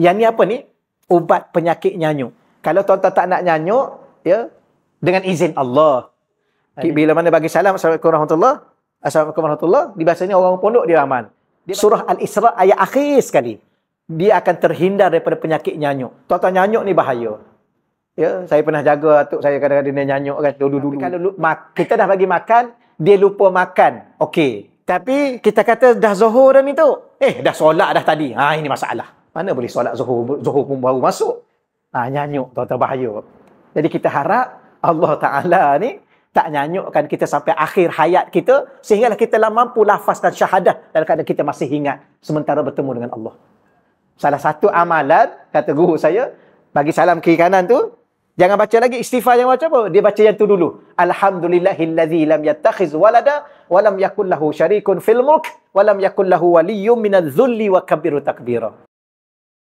Yang ni apa ni? Ubat penyakit nyanyuk. Kalau tuan-tuan tak nak nyanyuk, ya, dengan izin Allah. Bila mana bagi salam, Assalamualaikum warahmatullahi wabarakatuh. Assalamualaikum warahmatullahi Di bahasa ni orang pondok dia aman. Surah Al-Isra ayat akhir sekali. Dia akan terhindar daripada penyakit nyanyuk. Tuan-tuan nyanyuk ni bahaya. Ya, saya pernah jaga atuk saya kadang-kadang dia nyanyuk kan dulu-dulu. Tapi kalau kita dah bagi makan, dia lupa makan. Okey. Tapi kita kata dah zuhur dah ni tu. Eh, dah solat dah tadi. Ha, ini masalah. Mana boleh solat zuhur, zuhur pun baru masuk. Ha, nyanyuk tuan-tuan bahaya. Jadi kita harap Allah Ta'ala ni tak nyanyukkan kita sampai akhir hayat kita sehinggalah kita lah mampu lafazkan syahadah dalam keadaan kita masih ingat sementara bertemu dengan Allah. Salah satu amalan, kata guru saya, bagi salam kiri kanan tu, jangan baca lagi istighfar yang macam apa? Dia baca yang tu dulu. Alhamdulillahillazi lam yattakhiz walada walam yakullahu syarikun fil mulk walam yakullahu waliyum minadzulli wa kabiru takbira.